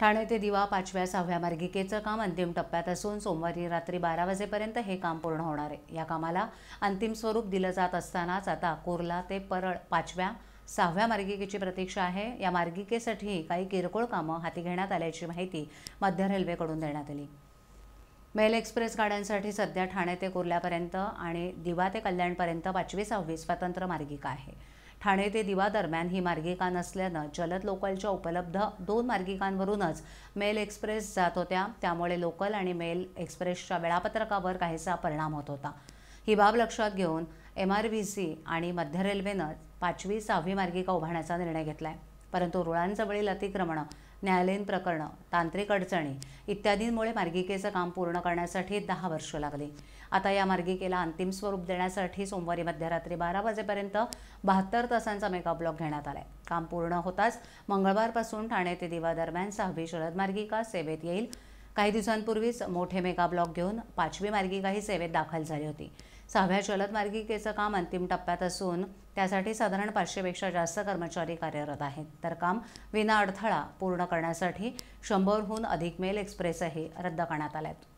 ठाणे ते दिवा पाचव्या सहाव्या मार्गिकेचं काम अंतिम टप्प्यात असून सोमवारी रात्री बारा वाजेपर्यंत हे काम पूर्ण होणार आहे या कामाला अंतिम स्वरूप दिलं जात असतानाच आता कोरला ते परळ पाचव्या सहाव्या मार्गिकेची प्रतीक्षा आहे या मार्गिकेसाठी काही किरकोळ कामं हाती घेण्यात आल्याची माहिती मध्य रेल्वेकडून देण्यात आली मेल एक्सप्रेस गाड्यांसाठी सध्या ठाणे ते कुर्ल्यापर्यंत आणि दिवा ते कल्याणपर्यंत पाचवी सहावी स्वतंत्र मार्गिका आहे ठाणे ते दिवा दरम्यान ही मार्गिका नसल्यानं जलद लोकलच्या उपलब्ध दोन मार्गिकांवरूनच मेल एक्सप्रेस जात होत्या त्यामुळे लोकल आणि मेल एक्सप्रेसच्या वेळापत्रकावर काहीसा परिणाम होत होता ही बाब लक्षात घेऊन एम आर व्ही सी आणि मध्य रेल्वेनं पाचवी सहावी मार्गिका उभारण्याचा निर्णय घेतला आहे परंतु रुळांजवळील अतिक्रमणं न्यायालयीन प्रकरणं तांत्रिक अडचणी इत्यादींमुळे मार्गिकेचं काम पूर्ण करण्यासाठी दहा वर्ष लागली आता या मार्गिकेला अंतिम स्वरूप देण्यासाठी सोमवारी मध्यरात्री बारा वाजेपर्यंत बहात्तर तासांचा मेगा ब्लॉक घेण्यात आला काम पूर्ण होताच मंगळवारपासून ठाणे ते दिवा दरम्यान सहावी शरद मार्गिका सेवेत येईल काही दिवसांपूर्वीच मोठे मेगा ब्लॉक घेऊन पाचवी मार्गिकाही सेवेत दाखल झाली होती सहाव्या जलद मार्गिकेचं काम अंतिम टप्प्यात असून त्यासाठी साधारण पाचशेपेक्षा जास्त कर्मचारी कार्यरत आहेत तर काम विना अडथळा पूर्ण करण्यासाठी शंभरहून अधिक मेल एक्सप्रेसही रद्द करण्यात आल्या आहेत